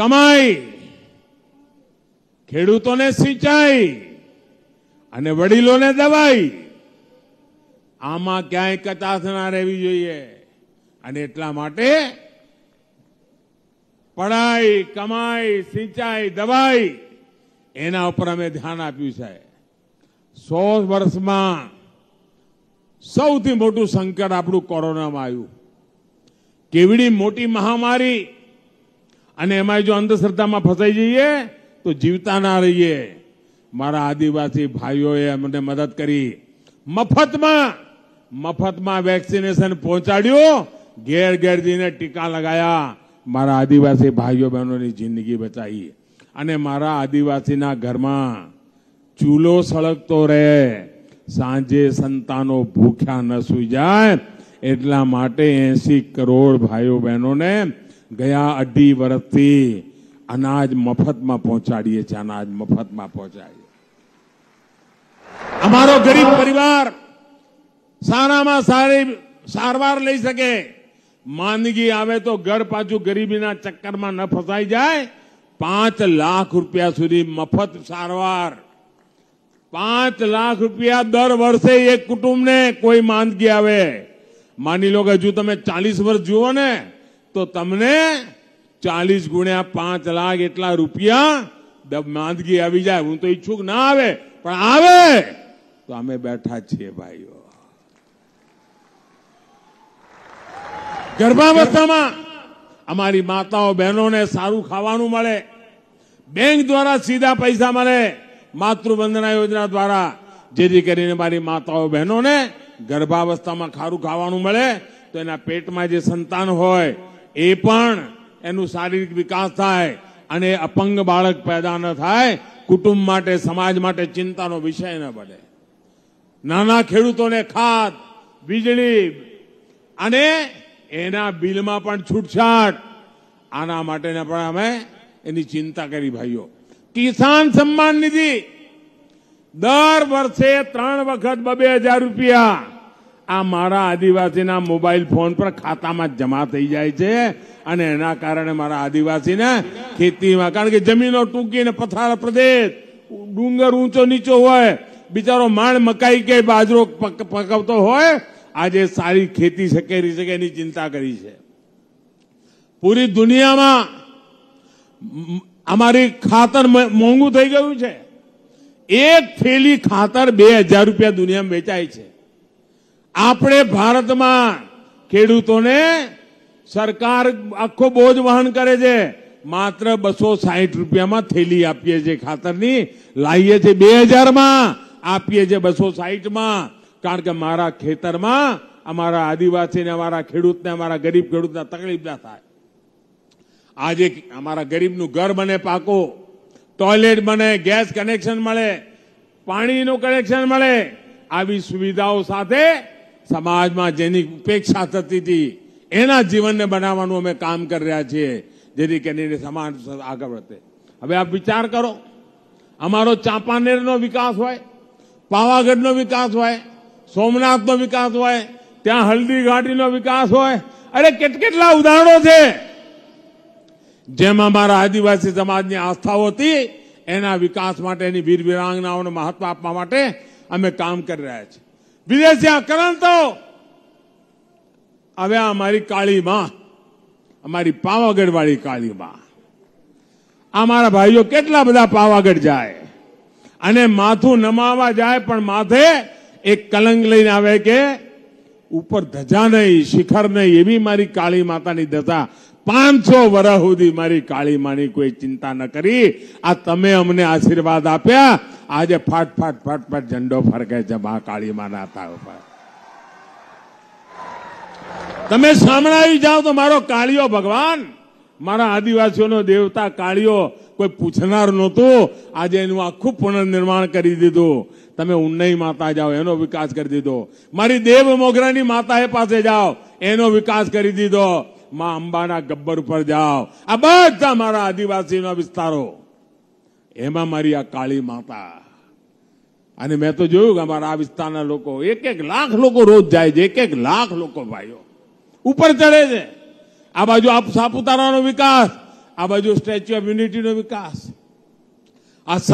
કમાઈ ખેડૂતોને સિંચાઈ અને વડીલોને દવાઈ આમાં ક્યાંય કચાશ ના રહેવી જોઈએ અને એટલા માટે પઢાઈ કમાઈ સિંચાઈ દવાઈ એના ઉપર અમે ધ્યાન આપ્યું છે સો વર્ષમાં સૌથી મોટું સંકટ આપણું કોરોનામાં આવ્યું કેવડી મોટી મહામારી અને એમ આ જો અંતશ્રદ્ધામાં ફસાઈ જઈએ તો જીવતા ના રહીએ મારા આદિવાસી ભાઈઓ એમને મદદ કરી મફતમાં મફતમાં વેક્સિનેશન પહોંચાડ્યું ઘર ઘર દીને ટીકા લગાવ્યા મારા આદિવાસી ભાઈઓ બહેનોની જિંદગી બચાવી અને મારા આદિવાસીના ઘરમાં ચૂલો સળગતો રહે સાંજે સંતાનો ભૂખ્યા ન સુઈ જાય એટલા માટે 80 કરોડ ભાઈઓ બહેનોને ગયા અઢી વર્ષથી અનાજ મફતમાં પહોંચાડીએ છીએ અનાજ મફતમાં પહોંચાડીએ અમારો ગરીબ પરિવાર સારામાં સારી સારવાર લઈ શકે માંદગી આવે તો ઘર પાછું ગરીબીના ચક્કરમાં ન ફસાઈ જાય પાંચ લાખ રૂપિયા સુધી મફત સારવાર પાંચ લાખ રૂપિયા દર વર્ષે એક કુટુંબને કોઈ માંદગી આવે માની લો કે હજુ તમે ચાલીસ વર્ષ જુઓ ને તો તમને 40 * 5 લાખ એટલા રૂપિયા દમ માંગી આવી જાય હું તો ઈચ્છું કે ના આવે પણ આવે તો અમે બેઠા છે ભાઈઓ ગર્ભાવસ્થામાં અમારી માતાઓ બહેનોને સારું ખાવાનું મળે બેંક દ્વારા સીધા પૈસા મળે માતૃવંદના યોજના દ્વારા જે દીકરીને મારી માતાઓ બહેનોને ગર્ભાવસ્થામાં સારું ખાવાનું મળે તો એના પેટમાં જે સંતાન હોય એ પણ એનું શારીરિક વિકાસ થાય અને અપંગ બાળક પેદા ન થાય कुटुंब માટે સમાજ માટે ચિંતાનો વિષય ન બને નાના ખેડૂતોને ખાત વીજળી અને એના બિલમાં પણ છૂટછાટ આના માટે ને પણ અમે એની ચિંતા કરી ભાઈઓ કિસાન સન્માન નિધિ દર વર્ષે 3 વખત બબ 2000 રૂપિયા અમારા આદિવાસીના મોબાઈલ ફોન પર ખાતામાં જમા થઈ જાય છે અને એના કારણે મારા આદિવાસીના ખેતીમાં કારણ કે જમીનો ટૂકીને પથરાળ પ્રદેશ ડુંગર ઊંચો નીચો હોય બિચારો માંડ મકાઈ કે બાજરો પકવતો હોય આ જે સારી ખેતી સકે રી શકે એની ચિંતા કરી છે પૂરી દુનિયામાં અમારી ખાતર મોંગું થઈ ગયું છે એક ફેલી ખાતર 2000 રૂપિયા દુનિયામાં વેચાય છે આપણે ભારતમાં ખેડૂતોને સરકાર આખો બોજ વહન કરે છે માત્ર બસો સાહીઠ રૂપિયામાં થેલી આપીએ છીએ ખાતરની લાવીએ છીએ બે હજારમાં આપીએ છીએ બસો સાહીઠમાં કારણ કે મારા ખેતરમાં અમારા આદિવાસીને અમારા ખેડૂતને અમારા ગરીબ ખેડૂતને તકલીફ ના થાય આજે અમારા ગરીબનું ઘર બને પાકો ટોયલેટ બને ગેસ કનેક્શન મળે પાણીનું કનેક્શન મળે આવી સુવિધાઓ સાથે समाज માં જૈનિક ઉપેક્ષા હતી એના જીવન ને બનાવવાનું અમે કામ કરી રહ્યા છે જેથી કેને સરમાન આગળ વધે હવે આપ વિચાર કરો અમારો ચાપાનેરનો વિકાસ હોય પાવાગઢનો વિકાસ હોય સોમનાથનો વિકાસ હોય ત્યાં હળડીગાડીનો વિકાસ હોય અરે કેટ કેટલા ઉદાહરણો છે જેમ અમારા આદિવાસી સમાજની આસ્થા હતી એના વિકાસ માટે એની વીર વીરાંગનાઓને મહત્વ આપવા માટે અમે કામ કરી રહ્યા છે વિદેશી તો હવે અમારી કાળી માં અમારી પાવાગઢ વાળી કાળી માં આ મારા ભાઈઓ કેટલા બધા પાવાગઢ જાય અને માથું નમાવા જાય પણ માથે એક કલંક લઈને આવે કે ઉપર ધજા નહીં શિખર નહીં એવી મારી કાળી માતાની ધજા પાંચસો વર્ષ સુધી મારી કાળી માની કોઈ ચિંતા ન કરી આ તમે અમને આશીર્વાદ આપ્યા આજે ફાટ ફાટ ફાટ ફાટ ધંડો ફરકે છે માં કાળી માના તા ઉપર તમે સામણાઈ જાઓ તો મારો કાળિયો ભગવાન મારા આદિવાસીઓનો દેવતા કાળિયો કોઈ પૂછનાર નતો આજે એનું આખું પુનર્નિર્માણ કરી દીધો તમે ઉન્નેઈ માતા જાવ એનો વિકાસ કરી દીધો મારી દેવ મોગરાની માતા હે પાસે જાવ એનો વિકાસ કરી દીધો માં અંબાના ગબ્બર પર જાવ આ બધા મારા આદિવાસીનો વિસ્તારો एमा मारिया काली माता 아니 મે તો જો ગામ મારા આ વિસ્તારના લોકો એક એક લાખ લોકો રોજ જાય છે એક એક લાખ લોકો ભાયો ઉપર ચડે છે આ बाजू આપ સાપુતારાનો વિકાસ આ बाजू સ્ટેચ્યુ ઓફ યુનિટીનો વિકાસ